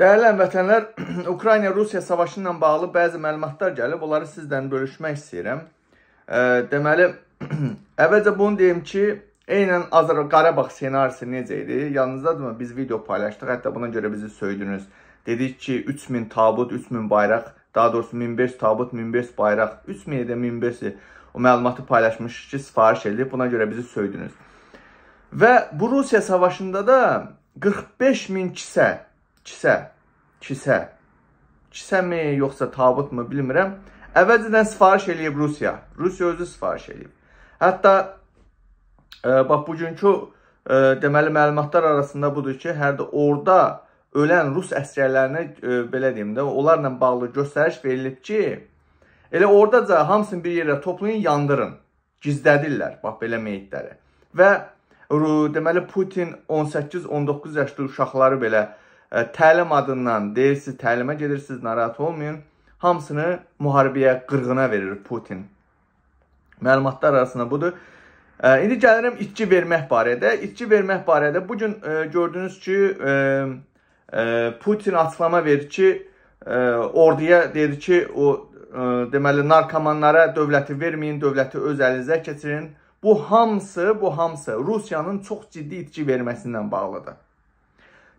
Dəyərli vətənlər, Ukrayna-Rusiya savaşı ilə bağlı bəzi məlumatlar gəlib, onları sizlə bölüşmək istəyirəm. E, deməli, əvvəlcə bunu deyim ki, eynən Azər Qarabağ ssenarisi necə idi? Yanınızdadırmı? Biz video paylaşdıq, hətta buna görə bizi söydünüz. Dedik ki, 3000 tabut, 3000 bayraq, daha doğrusu 1500 tabut, 1500 bayraq, 3000 edə 1500 o məlumatı paylaşmışıq ki, sifariş edilib, buna görə bizi söydünüz. Və bu Rusiya savaşında da 45 min kisə kisə, kisə, kisəmi, yoxsa tabutmu bilmirəm. Əvvəlcədən sifariş eləyib Rusiya. Rusiya özü sifariş eləyib. Hətta e, bax bugünkü e, deməli məlumatlar arasında budur ki, hərdə orada ölən rus əsgərlərinə e, belə deyim də, onlarla bağlı göstəriş verilib ki, elə oradaca hamısını bir yerə toplayın, yandırın. Gizlədirlər bax belə meyitləri. Və deməli Putin 18-19 yaşlı uşaqları belə təlim adından deyirsiniz, təlimə gedirsiniz, narahat olmayın. Hamısını müharibəyə, qırğına verir Putin. Məlumatlar arasında budur. İndi gəlirəm itki vermək barədə. İtki vermək barədə bu gün gördünüz ki, Putin açıqlama verir ki, orduya dedi ki, o deməli narkomanlara dövləti verməyin, dövləti öz əlinizə keçirin. Bu hamısı, bu hamısı Rusiyanın çox ciddi itki verməsindən bağlıdır.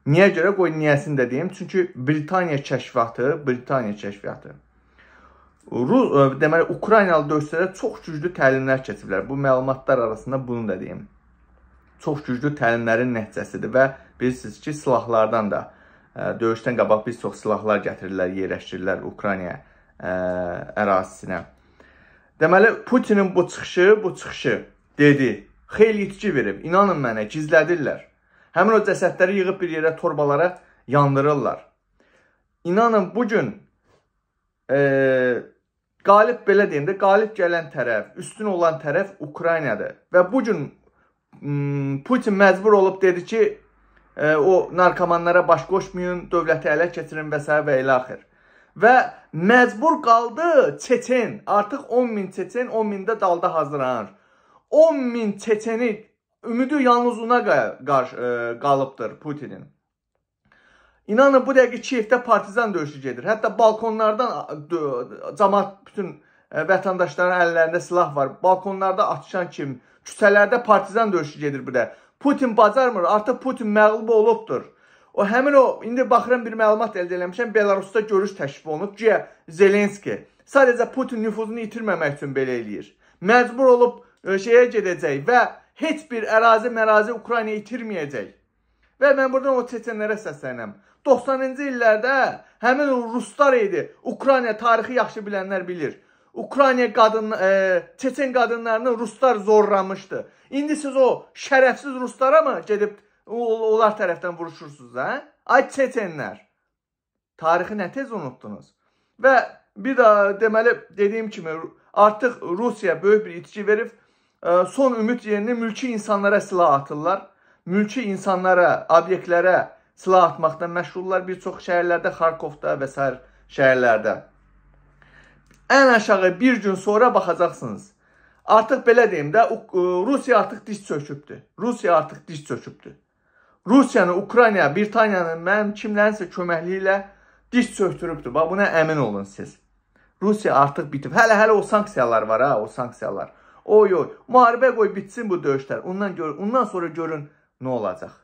Niyə görə? Qoy niyəsini də deyim. Çünki Britaniya kəşfiyyatı, Britaniya kəşfiyyatı Rus, e, deməli Ukraynalı döyüşçülərə çox güclü təlimlər keçiblər. Bu məlumatlar arasında bunu da deyim. Çox güclü təlimlərin nəticəsidir və bilirsiniz ki, silahlardan da e, döyüşdən qabaq bir çox silahlar gətirirlər, yerləşdirirlər Ukrayna e, ərazisinə. Deməli Putinin bu çıxışı, bu çıxışı dedi, xeyli itki verib. İnanın mənə, gizlədirlər. Həmin o cəsədləri yığıb bir yerə torbalara yandırırlar. İnanın, bugün e, qalib, belə deyim də, qalib gələn tərəf, üstün olan tərəf Ukraynadır. Və bugün hmm, Putin məcbur olub dedi ki, e, o narkomanlara baş qoşmayın, dövləti ələ keçirin və s. və ilə axır. Və məcbur qaldı Çeçen, artıq 10 min Çeçen, 10 mində dalda hazırlanır. 10 min Çeçeni ümidi yalnızlığına qarşı ə, e, qalıbdır Putinin. İnanın bu dəqiqə Kiyevdə partizan döyüşü gedir. Hətta balkonlardan cəmaət bütün ə, e, vətəndaşların əllərində silah var. Balkonlarda atışan kim, küçələrdə partizan döyüşü gedir bu da. Putin bacarmır. Artıq Putin məğlub olubdur. O həmin o indi baxıram bir məlumat əldə eləmişəm. Belarusda görüş təşkil olunub. Güya Zelenski sadəcə Putin nüfuzunu itirməmək üçün belə eləyir. Məcbur olub ə, e, şeyə gedəcək və heç bir ərazi mərazi Ukrayna itirməyəcək. Və mən buradan o çeçenlərə səslənəm. 90-cı illərdə həmin o ruslar idi. Ukrayna tarixi yaxşı bilənlər bilir. Ukrayna qadın e, çeçen qadınlarını ruslar zorlamışdı. İndi siz o şərəfsiz ruslara mı gedib onlar tərəfdən vuruşursunuz, hə? Ay çeçenlər. Tarixi nə tez unutdunuz. Və bir də deməli dediyim kimi artıq Rusiya böyük bir itki verib son ümid yerini mülki insanlara silah atırlar. Mülki insanlara, obyektlərə silah atmaqdan məşğullar bir çox şəhərlərdə, Xarkovda və s. şəhərlərdə. Ən aşağı bir gün sonra baxacaqsınız. Artıq belə deyim də, e, Rusiya artıq diş çökübdür. Rusiya artıq diş çökübdür. Rusiyanı, Ukrayna, Britaniyanın mənim kimlərinsə köməkliyi ilə diş çöktürübdür. Bax, buna əmin olun siz. Rusiya artıq bitib. Hələ-hələ o sanksiyalar var ha, o sanksiyalar. Oy oy, müharibə qoy bitsin bu döyüşlər. Ondan gör, ondan sonra görün nə olacaq.